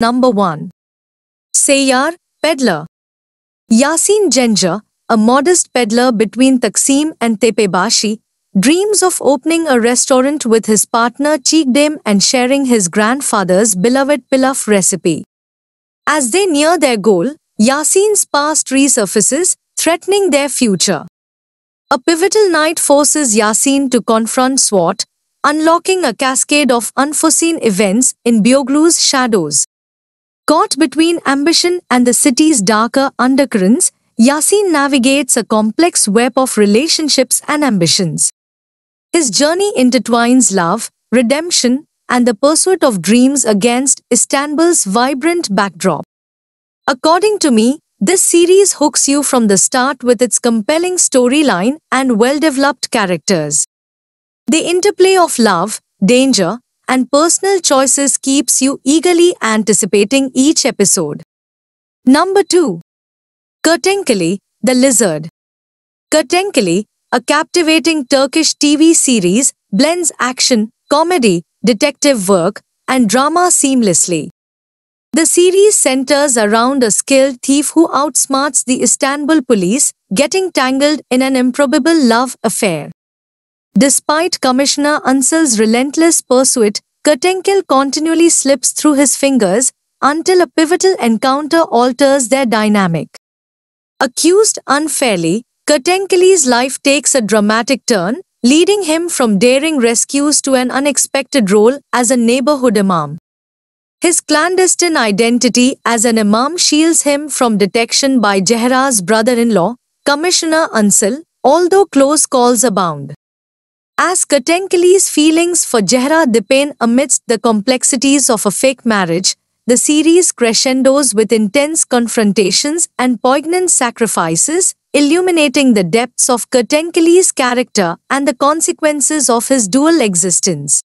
Number 1. Sayyar, Peddler Yasin Jenja, a modest peddler between Taksim and Tepebashi, dreams of opening a restaurant with his partner Cheekdame and sharing his grandfather's beloved pilaf recipe. As they near their goal, Yasin's past resurfaces, threatening their future. A pivotal night forces Yasin to confront SWAT, unlocking a cascade of unforeseen events in Bioglu's shadows. Caught between ambition and the city's darker undercurrents, Yasin navigates a complex web of relationships and ambitions. His journey intertwines love, redemption, and the pursuit of dreams against Istanbul's vibrant backdrop. According to me, this series hooks you from the start with its compelling storyline and well-developed characters. The interplay of love, danger, and personal choices keeps you eagerly anticipating each episode. Number 2. Kurtenkeli, the Lizard Kurtenkeli, a captivating Turkish TV series, blends action, comedy, detective work, and drama seamlessly. The series centers around a skilled thief who outsmarts the Istanbul police, getting tangled in an improbable love affair. Despite Commissioner Ansel's relentless pursuit, Katenkel continually slips through his fingers until a pivotal encounter alters their dynamic. Accused unfairly, Katenkeli's life takes a dramatic turn, leading him from daring rescues to an unexpected role as a neighborhood imam. His clandestine identity as an imam shields him from detection by Jehra's brother-in-law, Commissioner Ansel, although close calls abound. As Katenkali's feelings for Jehra deepen amidst the complexities of a fake marriage, the series crescendos with intense confrontations and poignant sacrifices, illuminating the depths of Katenkali's character and the consequences of his dual existence.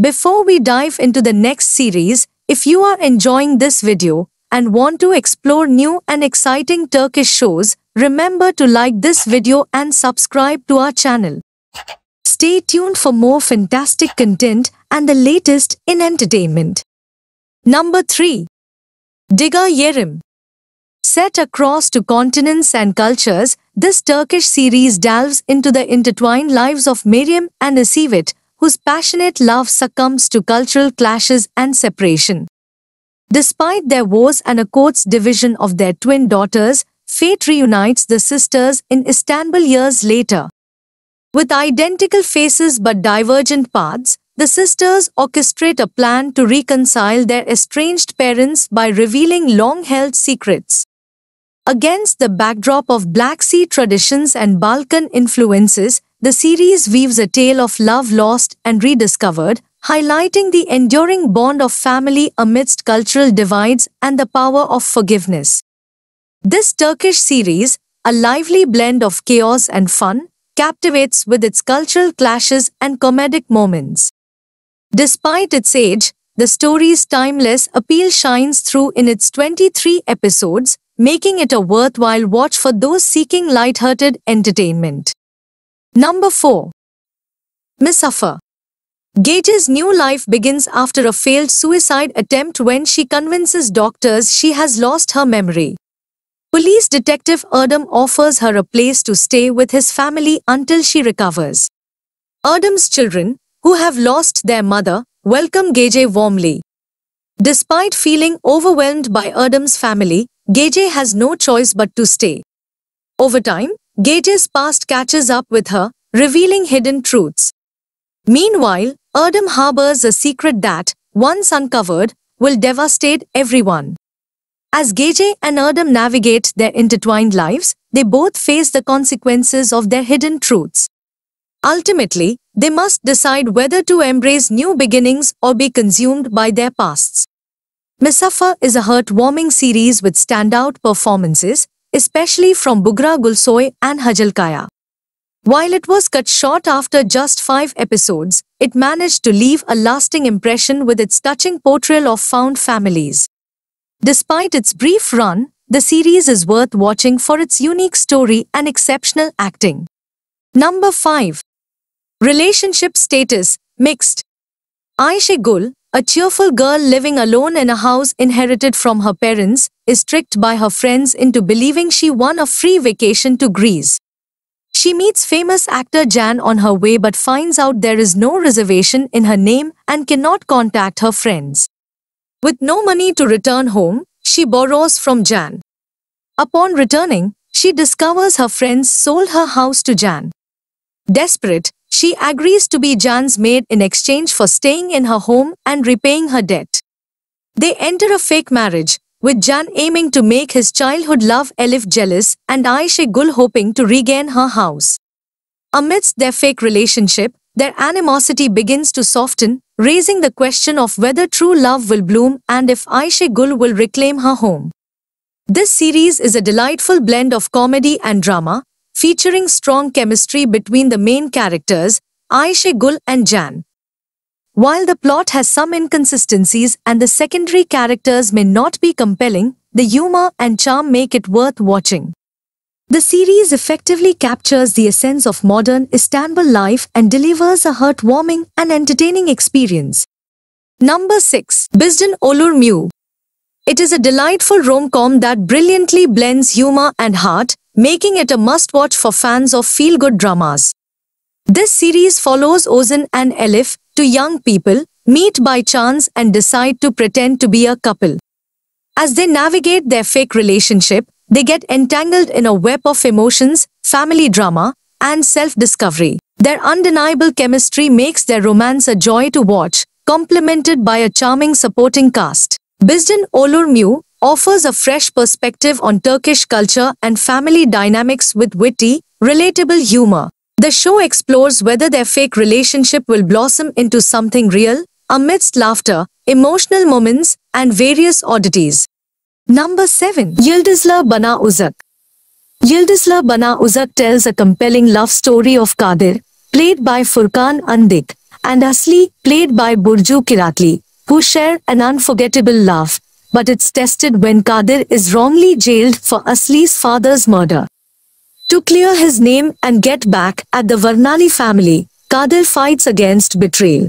Before we dive into the next series, if you are enjoying this video and want to explore new and exciting Turkish shows, remember to like this video and subscribe to our channel. Stay tuned for more fantastic content and the latest in entertainment. Number 3. Digger Yerim Set across to continents and cultures, this Turkish series delves into the intertwined lives of Miriam and Asivit, whose passionate love succumbs to cultural clashes and separation. Despite their wars and a court's division of their twin daughters, fate reunites the sisters in Istanbul years later. With identical faces but divergent paths, the sisters orchestrate a plan to reconcile their estranged parents by revealing long-held secrets. Against the backdrop of Black Sea traditions and Balkan influences, the series weaves a tale of love lost and rediscovered, highlighting the enduring bond of family amidst cultural divides and the power of forgiveness. This Turkish series, a lively blend of chaos and fun, captivates with its cultural clashes and comedic moments. Despite its age, the story's timeless appeal shines through in its 23 episodes, making it a worthwhile watch for those seeking light-hearted entertainment. Number 4. Misafa Gage's new life begins after a failed suicide attempt when she convinces doctors she has lost her memory. Police Detective Erdem offers her a place to stay with his family until she recovers. Erdem's children, who have lost their mother, welcome Gajay warmly. Despite feeling overwhelmed by Erdem's family, Gajay has no choice but to stay. Over time, Gajay's past catches up with her, revealing hidden truths. Meanwhile, Erdem harbors a secret that, once uncovered, will devastate everyone. As Gage and Erdem navigate their intertwined lives, they both face the consequences of their hidden truths. Ultimately, they must decide whether to embrace new beginnings or be consumed by their pasts. Misafa is a heartwarming series with standout performances, especially from Bugra Gulsoy and Hajal Kaya. While it was cut short after just five episodes, it managed to leave a lasting impression with its touching portrayal of found families. Despite its brief run, the series is worth watching for its unique story and exceptional acting. Number 5. Relationship Status Mixed Aisha Gul, a cheerful girl living alone in a house inherited from her parents, is tricked by her friends into believing she won a free vacation to Greece. She meets famous actor Jan on her way but finds out there is no reservation in her name and cannot contact her friends. With no money to return home, she borrows from Jan. Upon returning, she discovers her friends sold her house to Jan. Desperate, she agrees to be Jan's maid in exchange for staying in her home and repaying her debt. They enter a fake marriage, with Jan aiming to make his childhood love Elif jealous and Aisha Gul hoping to regain her house. Amidst their fake relationship, their animosity begins to soften raising the question of whether true love will bloom and if Aisha Gul will reclaim her home. This series is a delightful blend of comedy and drama, featuring strong chemistry between the main characters, Aisha Gul and Jan. While the plot has some inconsistencies and the secondary characters may not be compelling, the humor and charm make it worth watching. The series effectively captures the essence of modern Istanbul life and delivers a heartwarming and entertaining experience. Number 6. Bizden Olur Mew It is a delightful rom-com that brilliantly blends humor and heart, making it a must-watch for fans of feel-good dramas. This series follows Ozan and Elif, two young people, meet by chance and decide to pretend to be a couple. As they navigate their fake relationship, they get entangled in a web of emotions, family drama, and self-discovery. Their undeniable chemistry makes their romance a joy to watch, complemented by a charming supporting cast. Bizden Olurmu offers a fresh perspective on Turkish culture and family dynamics with witty, relatable humor. The show explores whether their fake relationship will blossom into something real, amidst laughter, emotional moments, and various oddities. Number 7. Yildizla Bana Uzak Yildizla Bana Uzak tells a compelling love story of Kadir, played by Furkan Andik, and Asli, played by Burju Kiratli, who share an unforgettable love. but it's tested when Kadir is wrongly jailed for Asli's father's murder. To clear his name and get back at the Varnali family, Kadir fights against betrayal.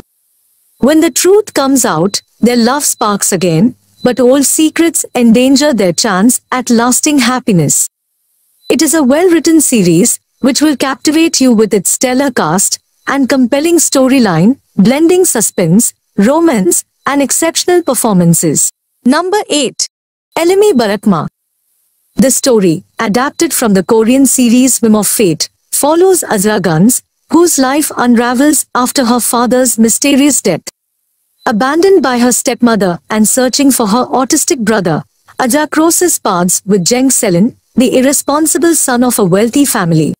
When the truth comes out, their love sparks again, but old secrets endanger their chance at lasting happiness. It is a well-written series, which will captivate you with its stellar cast and compelling storyline, blending suspense, romance, and exceptional performances. Number 8. Elimi Barakma The story, adapted from the Korean series Whim of Fate, follows Azra Guns, whose life unravels after her father's mysterious death. Abandoned by her stepmother and searching for her autistic brother, Aja crosses paths with Jeng Selin, the irresponsible son of a wealthy family.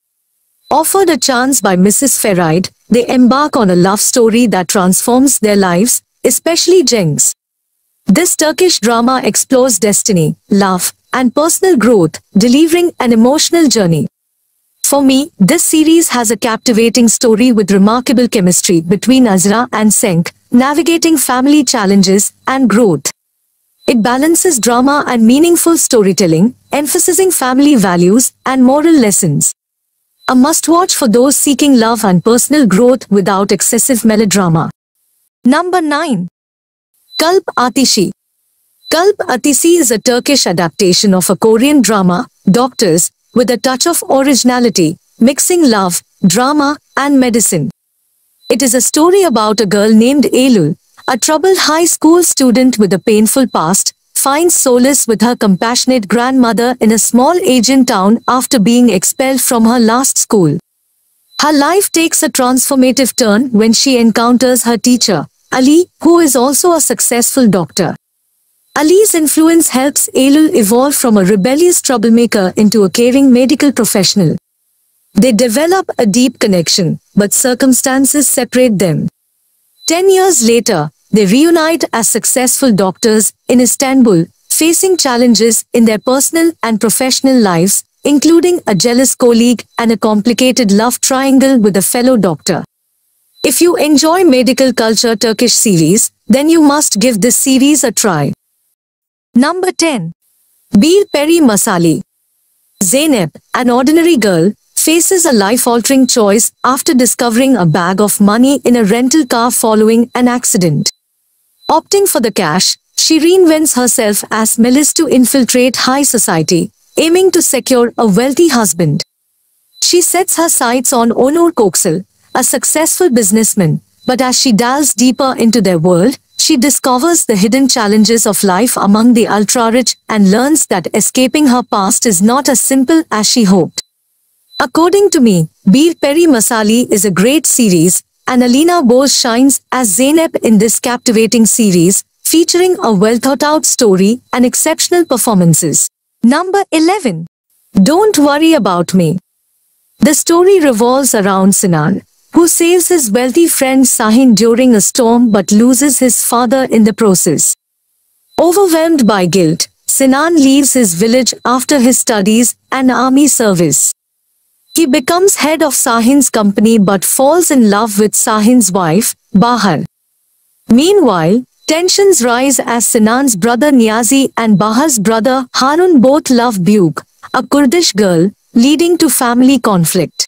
Offered a chance by Mrs. Ferride, they embark on a love story that transforms their lives, especially Jeng's. This Turkish drama explores destiny, love, and personal growth, delivering an emotional journey. For me, this series has a captivating story with remarkable chemistry between Azra and Senk, navigating family challenges and growth. It balances drama and meaningful storytelling, emphasizing family values and moral lessons. A must-watch for those seeking love and personal growth without excessive melodrama. Number 9. Kalp Atishi Kalp Atishi is a Turkish adaptation of a Korean drama, Doctors, with a touch of originality, mixing love, drama, and medicine. It is a story about a girl named Elul, a troubled high school student with a painful past, finds solace with her compassionate grandmother in a small Asian town after being expelled from her last school. Her life takes a transformative turn when she encounters her teacher, Ali, who is also a successful doctor. Ali's influence helps Elul evolve from a rebellious troublemaker into a caring medical professional. They develop a deep connection, but circumstances separate them. Ten years later, they reunite as successful doctors in Istanbul, facing challenges in their personal and professional lives, including a jealous colleague and a complicated love triangle with a fellow doctor. If you enjoy Medical Culture Turkish series, then you must give this series a try. Number 10. Bir Peri Masali Zeynep, an ordinary girl, faces a life-altering choice after discovering a bag of money in a rental car following an accident. Opting for the cash, she reinvents herself as Melis to infiltrate high society, aiming to secure a wealthy husband. She sets her sights on Onur Coxel, a successful businessman, but as she delves deeper into their world, she discovers the hidden challenges of life among the ultra-rich and learns that escaping her past is not as simple as she hoped. According to me, Bir Peri Masali is a great series, and Alina Bose shines as Zeynep in this captivating series, featuring a well-thought-out story and exceptional performances. Number 11. Don't Worry About Me The story revolves around Sinan, who saves his wealthy friend Sahin during a storm but loses his father in the process. Overwhelmed by guilt, Sinan leaves his village after his studies and army service. He becomes head of Sahin's company but falls in love with Sahin's wife, Bahar. Meanwhile, tensions rise as Sinan's brother Niazi and Bahar's brother Harun both love Buk, a Kurdish girl, leading to family conflict.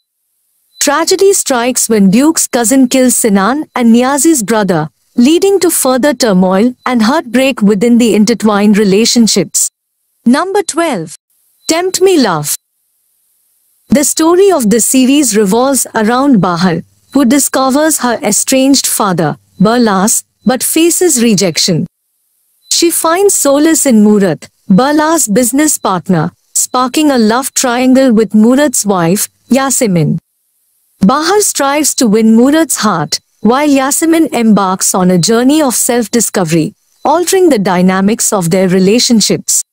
Tragedy strikes when Buk's cousin kills Sinan and Niazi's brother, leading to further turmoil and heartbreak within the intertwined relationships. Number 12. Tempt Me Love the story of this series revolves around Bahar, who discovers her estranged father, Balas, but faces rejection. She finds solace in Murat, Balas business partner, sparking a love triangle with Murat's wife, Yasemin. Bahar strives to win Murat's heart, while Yasemin embarks on a journey of self-discovery, altering the dynamics of their relationships.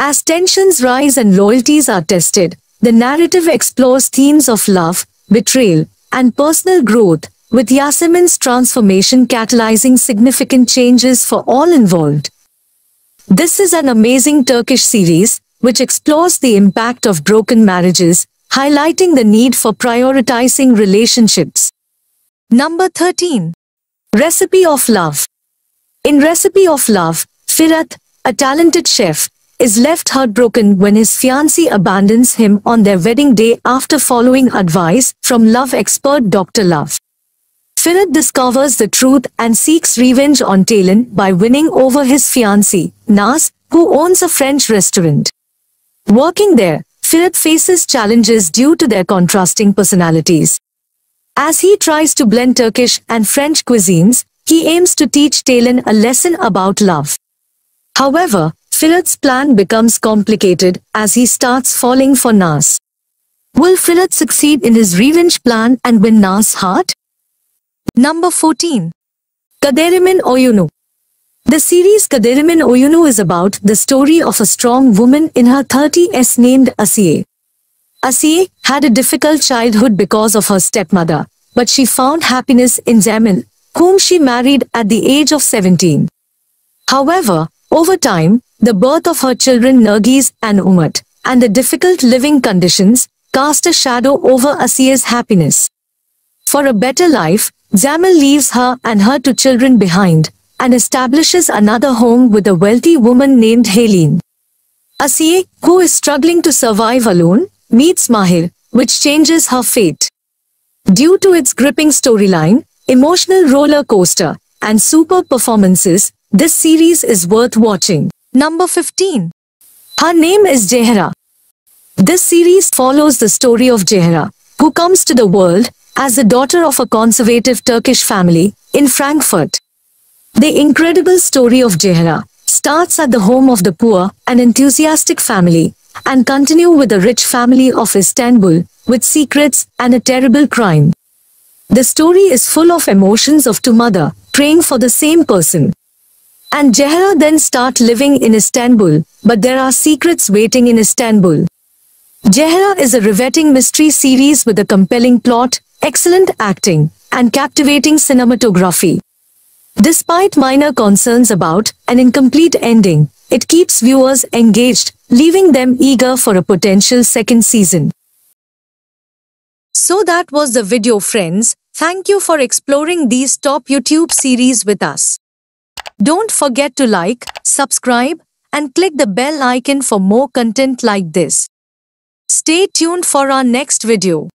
As tensions rise and loyalties are tested, the narrative explores themes of love, betrayal, and personal growth, with Yasemin's transformation catalyzing significant changes for all involved. This is an amazing Turkish series, which explores the impact of broken marriages, highlighting the need for prioritizing relationships. Number 13. Recipe of Love In Recipe of Love, Firat, a talented chef, is left heartbroken when his fiancée abandons him on their wedding day after following advice from love expert Dr. Love. Philip discovers the truth and seeks revenge on Talon by winning over his fiancée, Nas, who owns a French restaurant. Working there, Philip faces challenges due to their contrasting personalities. As he tries to blend Turkish and French cuisines, he aims to teach Talon a lesson about love. However, Philip's plan becomes complicated as he starts falling for Nas. Will Philip succeed in his revenge plan and win Nas' heart? Number 14. Kaderimin Oyunu The series Kaderimin Oyunu is about the story of a strong woman in her 30s named Asiye. Asiye had a difficult childhood because of her stepmother, but she found happiness in Jamil, whom she married at the age of 17. However, over time, the birth of her children Nergis and Umat, and the difficult living conditions, cast a shadow over Asiya's happiness. For a better life, Zamil leaves her and her two children behind, and establishes another home with a wealthy woman named Helene. Asiya, who is struggling to survive alone, meets Mahir, which changes her fate. Due to its gripping storyline, emotional roller coaster, and super performances, this series is worth watching. Number 15. Her name is Jehra. This series follows the story of Jehra, who comes to the world as the daughter of a conservative Turkish family in Frankfurt. The incredible story of Jehra starts at the home of the poor and enthusiastic family and continue with the rich family of Istanbul with secrets and a terrible crime. The story is full of emotions of two mother praying for the same person and Jehra then start living in Istanbul, but there are secrets waiting in Istanbul. Jehra is a riveting mystery series with a compelling plot, excellent acting, and captivating cinematography. Despite minor concerns about an incomplete ending, it keeps viewers engaged, leaving them eager for a potential second season. So that was the video friends. Thank you for exploring these top YouTube series with us. Don't forget to like, subscribe, and click the bell icon for more content like this. Stay tuned for our next video.